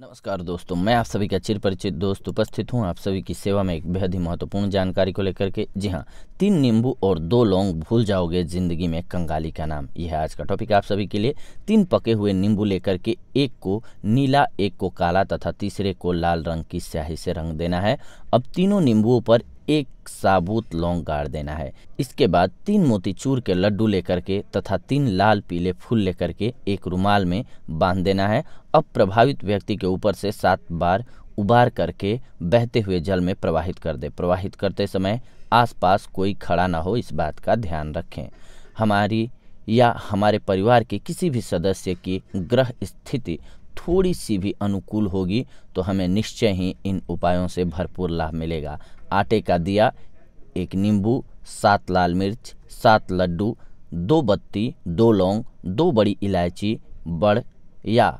नमस्कार दोस्तों मैं आप सभी का चिर परिचित दोस्त उपस्थित हूं आप सभी की सेवा में एक बेहद ही महत्वपूर्ण जानकारी को लेकर के जी हाँ तीन नींबू और दो लौंग भूल जाओगे ज़िंदगी में कंगाली का नाम यह आज का टॉपिक आप सभी के लिए तीन पके हुए नींबू लेकर के एक को नीला एक को काला तथा तीसरे को लाल रंग की स्याही से रंग देना है अब तीनों नींबुओं पर एक साबुत लौंग गाड़ देना है इसके बाद तीन मोतीचूर के लड्डू लेकर के तथा तीन लाल पीले फूल लेकर के एक रुमाल में बांध देना है अब प्रभावित व्यक्ति के ऊपर से सात बार उबार करके बहते हुए जल में प्रवाहित कर दे प्रवाहित करते समय आसपास कोई खड़ा ना हो इस बात का ध्यान रखें हमारी या हमारे परिवार के किसी भी सदस्य की ग्रह स्थिति थोड़ी सी भी अनुकूल होगी तो हमें निश्चय ही इन उपायों से भरपूर लाभ मिलेगा आटे का दिया एक नींबू सात लाल मिर्च सात लड्डू दो बत्ती दो लौंग दो बड़ी इलायची बड़ या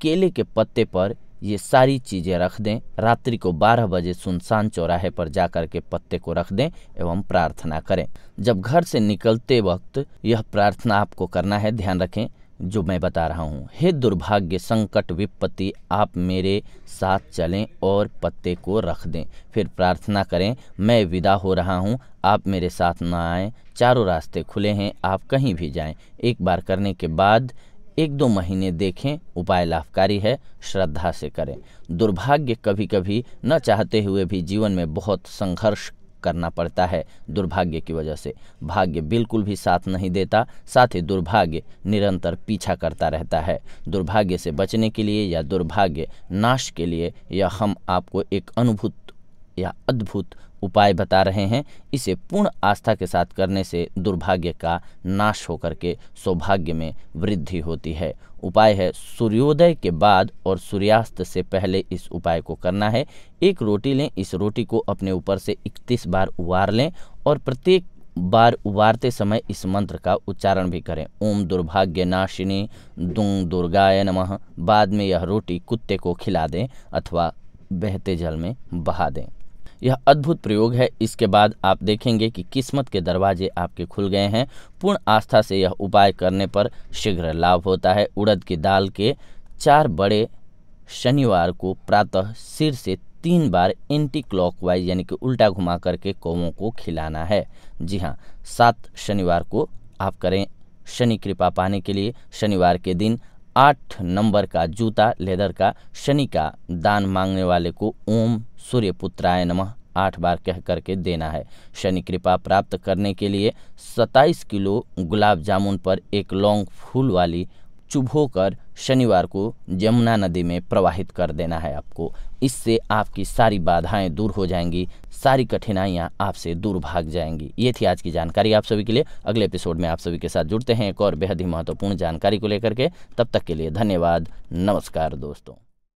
केले के पत्ते पर ये सारी चीज़ें रख दें रात्रि को 12 बजे सुनसान चौराहे पर जाकर के पत्ते को रख दें एवं प्रार्थना करें जब घर से निकलते वक्त यह प्रार्थना आपको करना है ध्यान रखें जो मैं बता रहा हूँ हे दुर्भाग्य संकट विपत्ति आप मेरे साथ चलें और पत्ते को रख दें फिर प्रार्थना करें मैं विदा हो रहा हूँ आप मेरे साथ ना आएँ चारों रास्ते खुले हैं आप कहीं भी जाएं एक बार करने के बाद एक दो महीने देखें उपाय लाभकारी है श्रद्धा से करें दुर्भाग्य कभी कभी न चाहते हुए भी जीवन में बहुत संघर्ष करना पड़ता है दुर्भाग्य की वजह से भाग्य बिल्कुल भी साथ नहीं देता साथ ही दुर्भाग्य निरंतर पीछा करता रहता है दुर्भाग्य से बचने के लिए या दुर्भाग्य नाश के लिए या हम आपको एक अनुभूत या अद्भुत उपाय बता रहे हैं इसे पूर्ण आस्था के साथ करने से दुर्भाग्य का नाश होकर के सौभाग्य में वृद्धि होती है उपाय है सूर्योदय के बाद और सूर्यास्त से पहले इस उपाय को करना है एक रोटी लें इस रोटी को अपने ऊपर से इकतीस बार उबार लें और प्रत्येक बार उबारते समय इस मंत्र का उच्चारण भी करें ओम दुर्भाग्य नाशिनी दुंग दुर्गाय नम बाद में यह रोटी कुत्ते को खिला दें अथवा बहते जल में बहा दें यह अद्भुत प्रयोग है इसके बाद आप देखेंगे कि किस्मत के दरवाजे आपके खुल गए हैं पूर्ण आस्था से यह उपाय करने पर शीघ्र लाभ होता है उड़द की दाल के चार बड़े शनिवार को प्रातः सिर से तीन बार एंटी क्लॉकवाइज यानी कि उल्टा घुमा करके कौवों को खिलाना है जी हाँ सात शनिवार को आप करें शनि कृपा पाने के लिए शनिवार के दिन आठ नंबर का जूता लेदर का शनि का दान मांगने वाले को ओम सूर्यपुत्राय नमः आठ बार कह करके देना है शनि कृपा प्राप्त करने के लिए सत्ताईस किलो गुलाब जामुन पर एक लौंग फूल वाली चुभ होकर शनिवार को यमुना नदी में प्रवाहित कर देना है आपको इससे आपकी सारी बाधाएं दूर हो जाएंगी सारी कठिनाइयां आपसे दूर भाग जाएंगी ये थी आज की जानकारी आप सभी के लिए अगले एपिसोड में आप सभी के साथ जुड़ते हैं एक और बेहद ही महत्वपूर्ण जानकारी को लेकर के तब तक के लिए धन्यवाद नमस्कार दोस्तों